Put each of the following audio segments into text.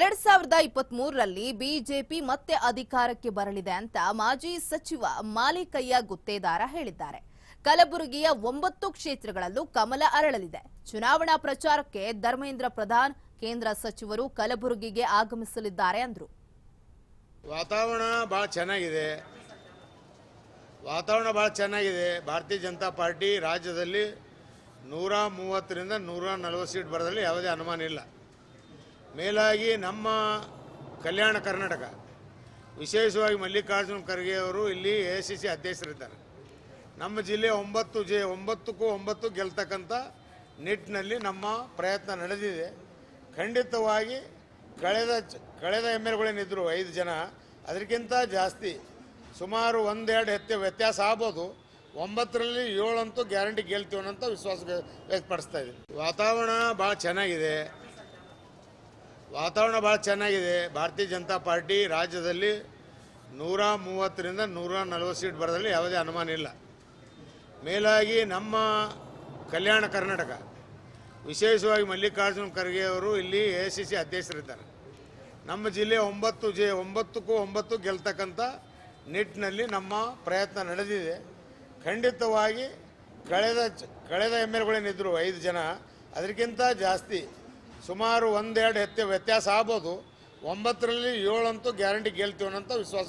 ಎರಡ್ ಸಾವಿರದ ಇಪ್ಪತ್ತ್ ಮೂರರಲ್ಲಿ ಬಿಜೆಪಿ ಮತ್ತೆ ಅಧಿಕಾರಕ್ಕೆ ಬರಲಿದೆ ಅಂತ ಮಾಜಿ ಸಚಿವ ಮಾಲಿಕಯ್ಯ ಗುತ್ತೇದಾರ ಹೇಳಿದ್ದಾರೆ ಕಲಬುರಗಿಯ ಒಂಬತ್ತು ಕ್ಷೇತ್ರಗಳಲ್ಲೂ ಕಮಲ ಅರಳಲಿದೆ ಚುನಾವಣಾ ಪ್ರಚಾರಕ್ಕೆ ಧರ್ಮೇಂದ್ರ ಪ್ರಧಾನ್ ಕೇಂದ್ರ ಸಚಿವರು ಕಲಬುರಗಿಗೆ ಆಗಮಿಸಲಿದ್ದಾರೆ ಅಂದ್ರು ವಾತಾವರಣ ಬಹಳ ಚೆನ್ನಾಗಿದೆ ವಾತಾವರಣ ಬಹಳ ಚೆನ್ನಾಗಿದೆ ಭಾರತೀಯ ಜನತಾ ಪಾರ್ಟಿ ರಾಜ್ಯದಲ್ಲಿ ನೂರ ಮೂವತ್ತರಿಂದ ನೂರ ನಲವತ್ತು ಸೀಟ್ ಬರೋದ್ರಲ್ಲಿ ಯಾವುದೇ ಅನುಮಾನ ಇಲ್ಲ ಮೇಲಾಗಿ ನಮ್ಮ ಕಲ್ಯಾಣ ಕರ್ನಾಟಕ ವಿಶೇಷವಾಗಿ ಮಲ್ಲಿಕಾರ್ಜುನ ಖರ್ಗೆ ಅವರು ಇಲ್ಲಿ ಎ ಸಿ ಸಿ ಅಧ್ಯಕ್ಷರಿದ್ದಾರೆ ನಮ್ಮ ಜಿಲ್ಲೆ ಒಂಬತ್ತು ಜೆ ಒಂಬತ್ತಕ್ಕೂ ಒಂಬತ್ತು ಗೆಲ್ತಕ್ಕಂಥ ನಿಟ್ಟಿನಲ್ಲಿ ನಮ್ಮ ಪ್ರಯತ್ನ ನಡೆದಿದೆ ಖಂಡಿತವಾಗಿ ಕಳೆದ ಕಳೆದ ಎಮ್ ಎಲ್ಗಳೇನಿದ್ರು ಐದು ಜನ ಅದಕ್ಕಿಂತ ಜಾಸ್ತಿ ಸುಮಾರು ಒಂದೆರಡು ಹೆತ್ತ ವ್ಯತ್ಯಾಸ ಆಗ್ಬೋದು ಒಂಬತ್ತರಲ್ಲಿ ಏಳಂತೂ ಗ್ಯಾರಂಟಿ ಗೆಲ್ತೀವನ್ನಂತ ವಿಶ್ವಾಸ ವ್ಯಕ್ತಪಡಿಸ್ತಾ ಇದ್ದೀನಿ ವಾತಾವರಣ ಭಾಳ ಚೆನ್ನಾಗಿದೆ ವಾತಾವರಣ ಭಾಳ ಚೆನ್ನಾಗಿದೆ ಭಾರತೀಯ ಜನತಾ ಪಾರ್ಟಿ ರಾಜ್ಯದಲ್ಲಿ ನೂರ ಮೂವತ್ತರಿಂದ ನೂರ ನಲ್ವತ್ತು ಸೀಟ್ ಬರೋದ್ರಲ್ಲಿ ಯಾವುದೇ ಅನುಮಾನ ಇಲ್ಲ ಮೇಲಾಗಿ ನಮ್ಮ ಕಲ್ಯಾಣ ಕರ್ನಾಟಕ ವಿಶೇಷವಾಗಿ ಮಲ್ಲಿಕಾರ್ಜುನ ಖರ್ಗೆ ಅವರು ಇಲ್ಲಿ ಎ ಸಿ ಸಿ ಅಧ್ಯಕ್ಷರಿದ್ದಾರೆ ನಮ್ಮ ಜಿಲ್ಲೆ ಒಂಬತ್ತು ಜೆ ಒಂಬತ್ತಕ್ಕೂ ಒಂಬತ್ತು ಗೆಲ್ತಕ್ಕಂಥ ನಿಟ್ಟಿನಲ್ಲಿ ನಮ್ಮ ಪ್ರಯತ್ನ ನಡೆದಿದೆ ಖಂಡಿತವಾಗಿ ಕಳೆದ ಕಳೆದ ಎಮ್ ಎಲ್ಗಳೇನಿದ್ದರು ಐದು ಜನ ಅದಕ್ಕಿಂತ ಜಾಸ್ತಿ ಸುಮಾರು ಒಂದೆರಡು ಹೆತ್ತೆ ವ್ಯತ್ಯಾಸ ಆಗ್ಬೋದು ಒಂಬತ್ತರಲ್ಲಿ ಏಳಂತೂ ಗ್ಯಾರಂಟಿ ಗೆಲ್ತೀವನಂತ ವಿಶ್ವಾಸ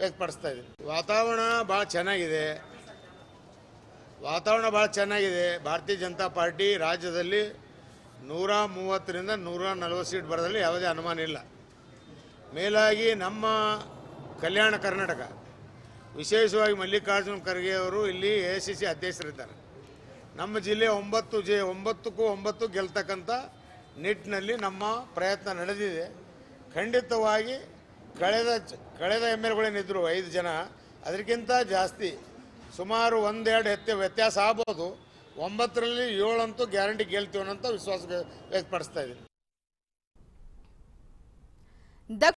ವ್ಯಕ್ತಪಡಿಸ್ತಾ ಇದೆ ವಾತಾವರಣ ಭಾಳ ಚೆನ್ನಾಗಿದೆ ವಾತಾವರಣ ಭಾಳ ಚೆನ್ನಾಗಿದೆ ಭಾರತೀಯ ಜನತಾ ಪಾರ್ಟಿ ರಾಜ್ಯದಲ್ಲಿ ನೂರ ಮೂವತ್ತರಿಂದ ನೂರ ನಲ್ವತ್ತು ಸೀಟ್ ಬರೋದ್ರಲ್ಲಿ ಯಾವುದೇ ಅನುಮಾನ ಇಲ್ಲ ಮೇಲಾಗಿ ನಮ್ಮ ಕಲ್ಯಾಣ ಕರ್ನಾಟಕ ವಿಶೇಷವಾಗಿ ಮಲ್ಲಿಕಾರ್ಜುನ ಖರ್ಗೆ ಅವರು ಇಲ್ಲಿ ಎ ಸಿ ಸಿ ಅಧ್ಯಕ್ಷರಿದ್ದಾರೆ ನಮ್ಮ ಜಿಲ್ಲೆ ಒಂಬತ್ತು ಜೆ ಒಂಬತ್ತಕ್ಕೂ ಒಂಬತ್ತು ಗೆಲ್ತಕ್ಕಂಥ ನಿಟ್ಟಿನಲ್ಲಿ ನಮ್ಮ ಪ್ರಯತ್ನ ನಡೆದಿದೆ ಖಂಡಿತವಾಗಿ ಕಳೆದ ಕಳೆದ ಎಮ್ ಎಲ್ಗಳೇನಿದ್ರು ಐದು ಜನ ಅದಕ್ಕಿಂತ ಜಾಸ್ತಿ ಸುಮಾರು ಒಂದೆರಡು ಹೆತ್ತ ವ್ಯತ್ಯಾಸ ಆಗ್ಬೋದು ಒಂಬತ್ತರಲ್ಲಿ ಏಳಂತೂ ಗ್ಯಾರಂಟಿ ಗೆಲ್ತೀವಿ ವಿಶ್ವಾಸ ವ್ಯಕ್ತಪಡಿಸ್ತಾ ಇದ್ದೀನಿ